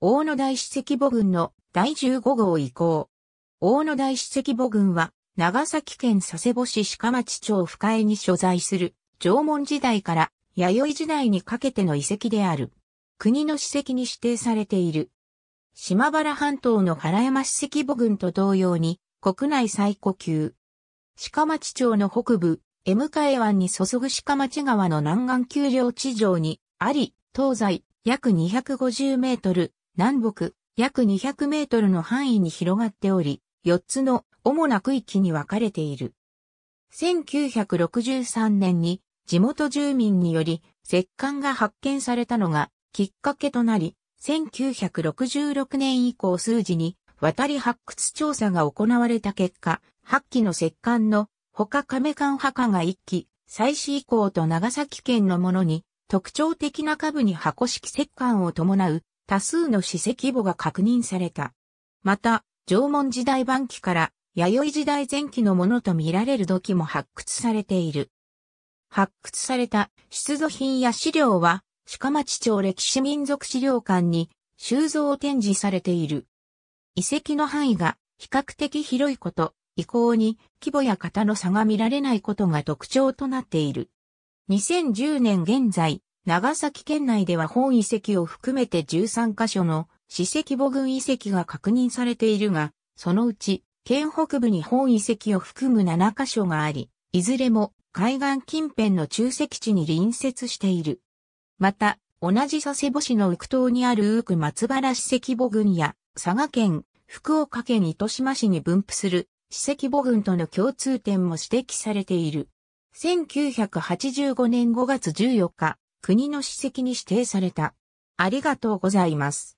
大野大史跡母群の第15号以降。大野大史跡母群は、長崎県佐世保市鹿町町深江に所在する、縄文時代から弥生時代にかけての遺跡である。国の史跡に指定されている。島原半島の原山史跡母群と同様に、国内最古級。鹿町町の北部、江向湾に注ぐ鹿町川の南岸丘陵地上にあり、東西約250メートル、南北約200メートルの範囲に広がっており、4つの主な区域に分かれている。1963年に地元住民により石棺が発見されたのがきっかけとなり、1966年以降数時に渡り発掘調査が行われた結果、8基の石棺の他亀棺墓が1基、祭祀以降と長崎県のものに特徴的な下部に箱式石棺を伴う多数の史跡簿が確認された。また、縄文時代晩期から弥生時代前期のものと見られる土器も発掘されている。発掘された出土品や資料は、鹿町町歴史民族資料館に収蔵展示されている。遺跡の範囲が比較的広いこと、以降に規模や型の差が見られないことが特徴となっている。2010年現在、長崎県内では本遺跡を含めて13カ所の史跡母群遺跡が確認されているが、そのうち、県北部に本遺跡を含む7カ所があり、いずれも海岸近辺の中石地に隣接している。また、同じ佐世保市の奥東にある奥松原史跡母群や、佐賀県、福岡県糸島市に分布する史跡母群との共通点も指摘されている。1985年5月14日、国の史跡に指定された。ありがとうございます。